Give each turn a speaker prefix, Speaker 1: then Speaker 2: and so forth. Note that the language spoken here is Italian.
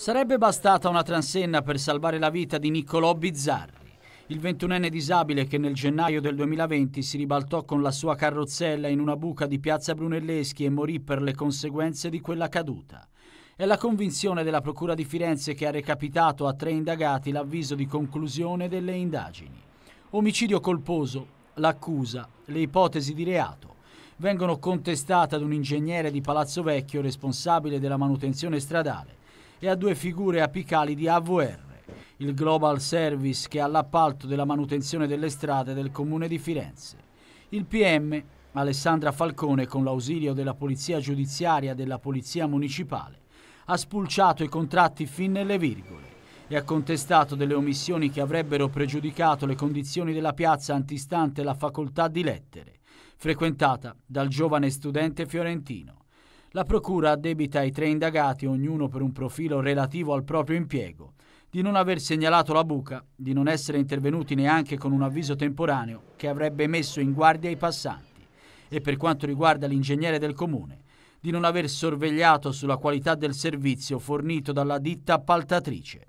Speaker 1: Sarebbe bastata una transenna per salvare la vita di Niccolò Bizzarri, il ventunenne disabile che nel gennaio del 2020 si ribaltò con la sua carrozzella in una buca di piazza Brunelleschi e morì per le conseguenze di quella caduta. È la convinzione della Procura di Firenze che ha recapitato a tre indagati l'avviso di conclusione delle indagini. Omicidio colposo, l'accusa, le ipotesi di reato vengono contestate ad un ingegnere di Palazzo Vecchio responsabile della manutenzione stradale e a due figure apicali di AVR, il Global Service che ha l'appalto della manutenzione delle strade del comune di Firenze. Il PM Alessandra Falcone, con l'ausilio della Polizia Giudiziaria e della Polizia Municipale, ha spulciato i contratti fin nelle virgole e ha contestato delle omissioni che avrebbero pregiudicato le condizioni della piazza antistante la facoltà di lettere, frequentata dal giovane studente fiorentino. La Procura addebita ai tre indagati, ognuno per un profilo relativo al proprio impiego, di non aver segnalato la buca, di non essere intervenuti neanche con un avviso temporaneo che avrebbe messo in guardia i passanti e per quanto riguarda l'ingegnere del comune, di non aver sorvegliato sulla qualità del servizio fornito dalla ditta appaltatrice.